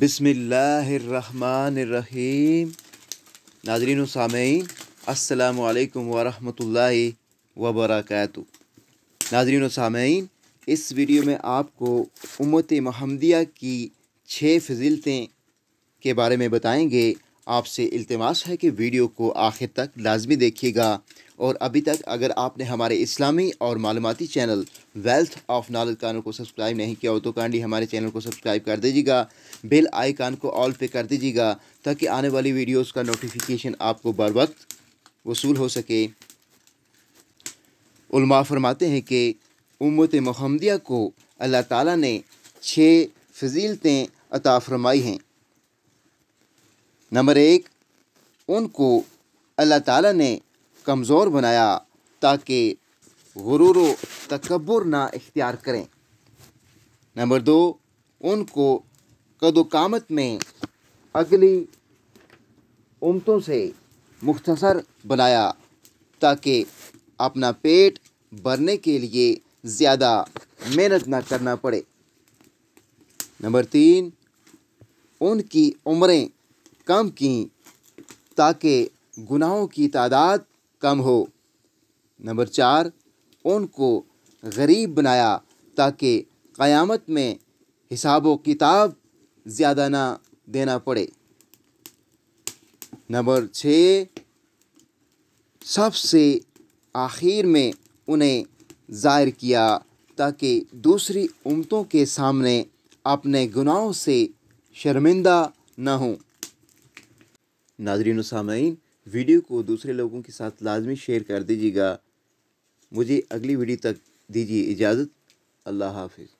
बिसमीम नाजरीन सामीन अल्लाम वरहमतुल्लाहि वबरकत नाजरीन सामीन इस वीडियो में आपको उमत महमदिया की छः फजीलतें के बारे में बताएंगे आपसे इल्तमास है कि वीडियो को आखिर तक लाजमी देखिएगा और अभी तक अगर आपने हमारे इस्लामी और मालूमती चैनल वेल्थ ऑफ नॉलेज कानों को सब्सक्राइब नहीं किया हो तो कांडी हमारे चैनल को सब्सक्राइब कर दीजिएगा बेल आइकान को ऑल पे कर दीजिएगा ताकि आने वाली वीडियोस का नोटिफिकेशन आपको बर वक्त वसूल हो सके उल्मा फरमाते हैं कि उमत महमदिया को अल्लाह ताली ने छः फजीलतें अता फरमाई हैं नंबर एक उनको अल्लाह ताला ने कमज़ोर बनाया ताकि गुरूर तकबर ना इख्तियार करें नंबर दो उनको कदोकामत में अगली उमतों से मुख्तसर बनाया ताकि अपना पेट भरने के लिए ज़्यादा मेहनत ना करना पड़े नंबर तीन उनकी उम्रें कम की ताकि गुनाहों की तादाद कम हो नंबर चार उनको गरीब बनाया ताकि क़यामत में हिसाब व किताब ज़्यादा ना देना पड़े नंबर छः सबसे आखिर में उन्हें ज़ाहिर किया ताकि दूसरी उम्मतों के सामने अपने गुनाहों से शर्मिंदा ना हों नाजरीन सामीन वीडियो को दूसरे लोगों के साथ लाजमी शेयर कर दीजिएगा मुझे अगली वीडियो तक दीजिए इजाज़त अल्लाह हाफिज़